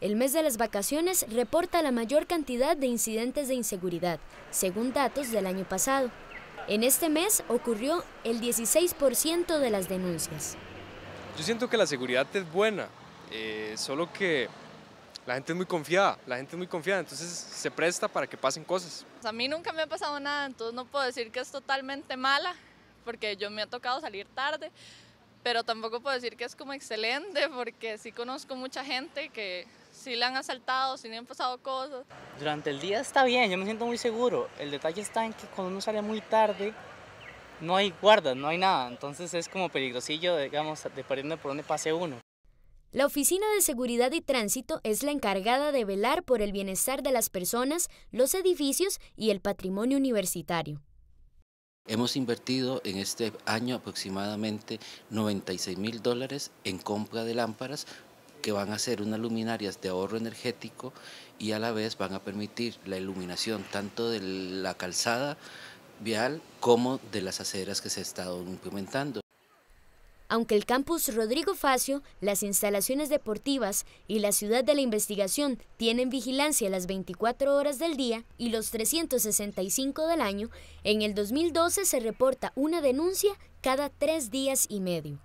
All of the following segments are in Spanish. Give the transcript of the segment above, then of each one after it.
el mes de las vacaciones, reporta la mayor cantidad de incidentes de inseguridad, según datos del año pasado. En este mes ocurrió el 16% de las denuncias. Yo siento que la seguridad es buena, eh, solo que la gente es muy confiada, la gente es muy confiada, entonces se presta para que pasen cosas. Pues a mí nunca me ha pasado nada, entonces no puedo decir que es totalmente mala, porque yo me ha tocado salir tarde, pero tampoco puedo decir que es como excelente porque sí conozco mucha gente que sí la han asaltado, sí le han pasado cosas. Durante el día está bien, yo me siento muy seguro. El detalle está en que cuando uno sale muy tarde no hay guardas, no hay nada, entonces es como peligrosillo, digamos, dependiendo de por dónde pase uno. La Oficina de Seguridad y Tránsito es la encargada de velar por el bienestar de las personas, los edificios y el patrimonio universitario. Hemos invertido en este año aproximadamente 96 mil dólares en compra de lámparas que van a ser unas luminarias de ahorro energético y a la vez van a permitir la iluminación tanto de la calzada vial como de las aceras que se ha estado implementando aunque el campus Rodrigo Facio, las instalaciones deportivas y la ciudad de la investigación tienen vigilancia las 24 horas del día y los 365 del año, en el 2012 se reporta una denuncia cada tres días y medio.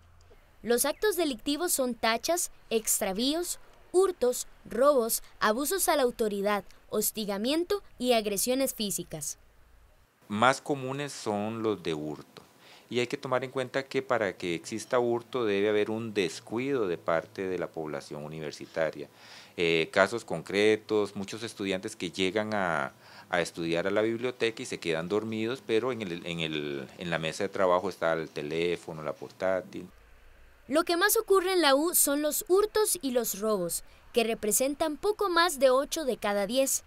Los actos delictivos son tachas, extravíos, hurtos, robos, abusos a la autoridad, hostigamiento y agresiones físicas. Más comunes son los de hurto y hay que tomar en cuenta que para que exista hurto debe haber un descuido de parte de la población universitaria. Eh, casos concretos, muchos estudiantes que llegan a, estudiar a la biblioteca y se quedan dormidos, pero en, el, en, en la mesa de trabajo está el teléfono, la portátil. Lo que más ocurre en la U son los hurtos y los robos, que representan poco más de 8 de cada 10.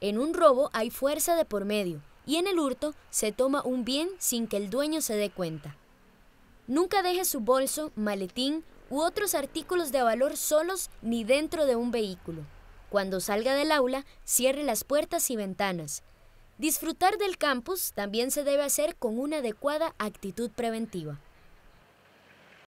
En un robo hay fuerza de por medio y en el hurto se toma un bien sin que el dueño se dé cuenta. Nunca deje su bolso, maletín u otros artículos de valor solos ni dentro de un vehículo. Cuando salga del aula, cierre las puertas y ventanas. Disfrutar del campus también se debe hacer con una adecuada actitud preventiva.